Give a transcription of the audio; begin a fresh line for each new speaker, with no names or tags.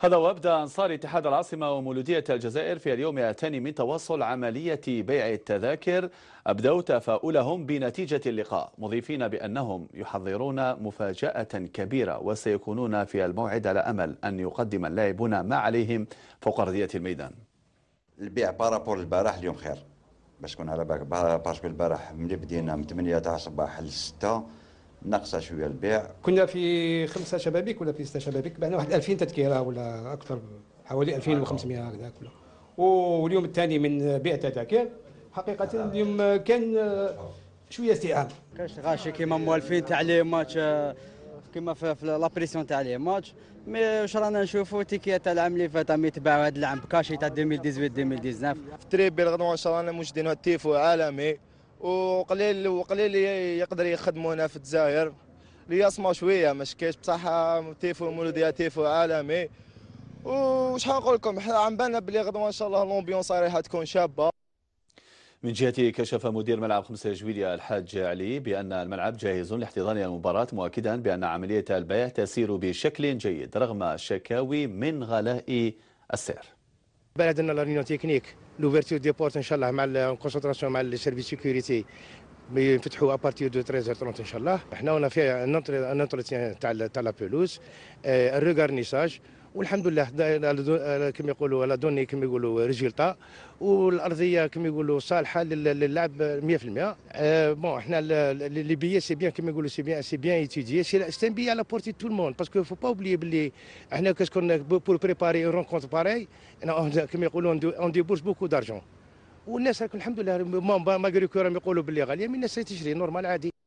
هذا وابدا انصار اتحاد العاصمه ومولوديه الجزائر في اليوم الثاني من توصل عمليه بيع التذاكر ابدوا تفاؤلهم بنتيجه اللقاء مضيفين بانهم يحضرون مفاجاه كبيره وسيكونون في الموعد على امل ان يقدم اللاعبون ما عليهم فوق ارضيه الميدان.
البيع بارابور البارح اليوم خير باش تكون على بالك باراسكو البارح ملي بدينا من 8 تاع الصباح ل 6 ناقصه شويه البيع
كنا في خمسه شبابيك ولا في سته شبابيك بعنا واحد 2000 تذكيره ولا اكثر حوالي 2500 آه، آه. هكذا كله واليوم الثاني من بيع تذاكر حقيقه آه. اليوم كان شويه استيعاب كاش غاشي كيما موالفين
تاع لي ماتش كيما في لابريسيون تاع لي ماتش مي واش رانا نشوفوا تيكيا تاع العام اللي فات راهم يتباعوا هذا العام بكاشي تاع 2018 2019 في تريبي غدوه ان شاء الله موجدين تيفو عالمي وقليل وقليل يقدر يخدموا هنا في الجزائر لي يسمع شويه مش كاش بصح تيفو مولوديه تيفو عالمي وش نقول لكم حنا عم بالنا بلي غدوه ان شاء الله لومبيونس رايحه تكون شابه
من جهته كشف مدير ملعب 5 جويليا الحاج علي بأن الملعب جاهز لاحتضان المباراة مؤكدا بأن عملية البيع تسير بشكل جيد رغم الشكاوي من غلاء السعر
la réunion technique l'ouverture des portes, en concentration avec les services de sécurité. Mais ils à partir de 13h30, Inch'Allah. On a fait un entretien à la pelouse, un euh, regarnissage. والحمد لله كما يقولوا لا دوني كما يقولوا ريزلتا والارضيه كما يقولوا صالحه للعب 100% آه، بون احنا لي بيي سي بيان كما يقولوا سي بيان سي بيان ايتيدي سي ستان بيي على بورتي تو الموند باسكو فو با اوبليي بلي احنا كاسكون بور بريباري اون رونكونت باري كما يقولوا اون بورس بوكو دارجون والناس الحمد لله ما ما يقولوا بلي غاليه من الناس تشري نورمال عادي